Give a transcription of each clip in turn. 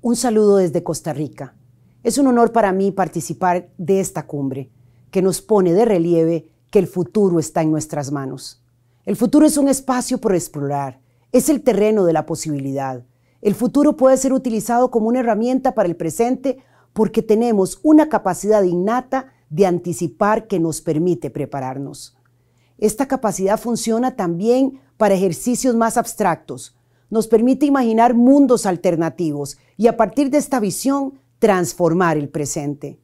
Un saludo desde Costa Rica. Es un honor para mí participar de esta cumbre que nos pone de relieve que el futuro está en nuestras manos. El futuro es un espacio por explorar, es el terreno de la posibilidad. El futuro puede ser utilizado como una herramienta para el presente porque tenemos una capacidad innata de anticipar que nos permite prepararnos. Esta capacidad funciona también para ejercicios más abstractos, nos permite imaginar mundos alternativos y a partir de esta visión transformar el presente.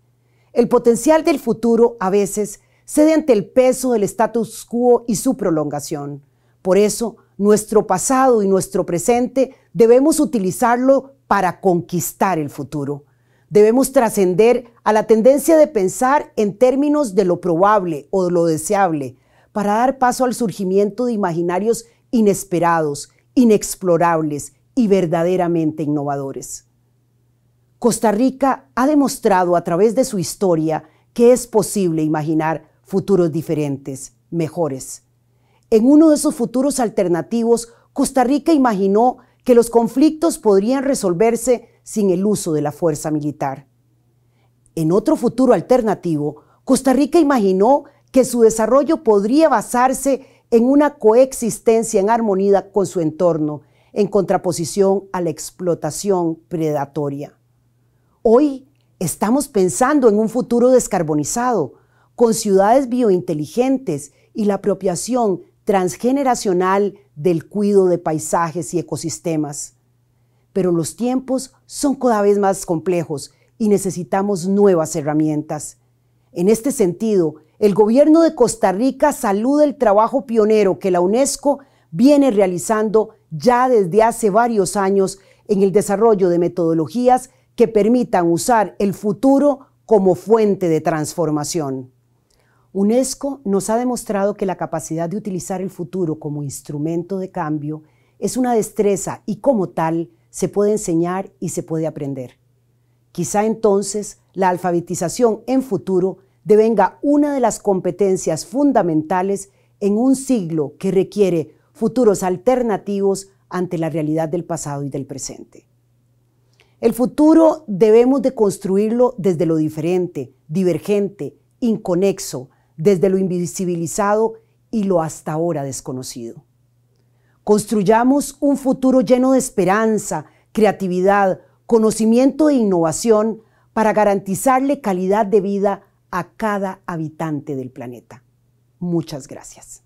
El potencial del futuro a veces cede ante el peso del status quo y su prolongación. Por eso, nuestro pasado y nuestro presente debemos utilizarlo para conquistar el futuro. Debemos trascender a la tendencia de pensar en términos de lo probable o de lo deseable para dar paso al surgimiento de imaginarios inesperados inexplorables y verdaderamente innovadores. Costa Rica ha demostrado a través de su historia que es posible imaginar futuros diferentes, mejores. En uno de esos futuros alternativos, Costa Rica imaginó que los conflictos podrían resolverse sin el uso de la fuerza militar. En otro futuro alternativo, Costa Rica imaginó que su desarrollo podría basarse en una coexistencia en armonía con su entorno, en contraposición a la explotación predatoria. Hoy estamos pensando en un futuro descarbonizado, con ciudades biointeligentes y la apropiación transgeneracional del cuidado de paisajes y ecosistemas. Pero los tiempos son cada vez más complejos y necesitamos nuevas herramientas. En este sentido, el gobierno de Costa Rica saluda el trabajo pionero que la UNESCO viene realizando ya desde hace varios años en el desarrollo de metodologías que permitan usar el futuro como fuente de transformación. UNESCO nos ha demostrado que la capacidad de utilizar el futuro como instrumento de cambio es una destreza y como tal se puede enseñar y se puede aprender. Quizá entonces la alfabetización en futuro devenga una de las competencias fundamentales en un siglo que requiere futuros alternativos ante la realidad del pasado y del presente. El futuro debemos de construirlo desde lo diferente, divergente, inconexo, desde lo invisibilizado y lo hasta ahora desconocido. Construyamos un futuro lleno de esperanza, creatividad, conocimiento e innovación para garantizarle calidad de vida a cada habitante del planeta. Muchas gracias.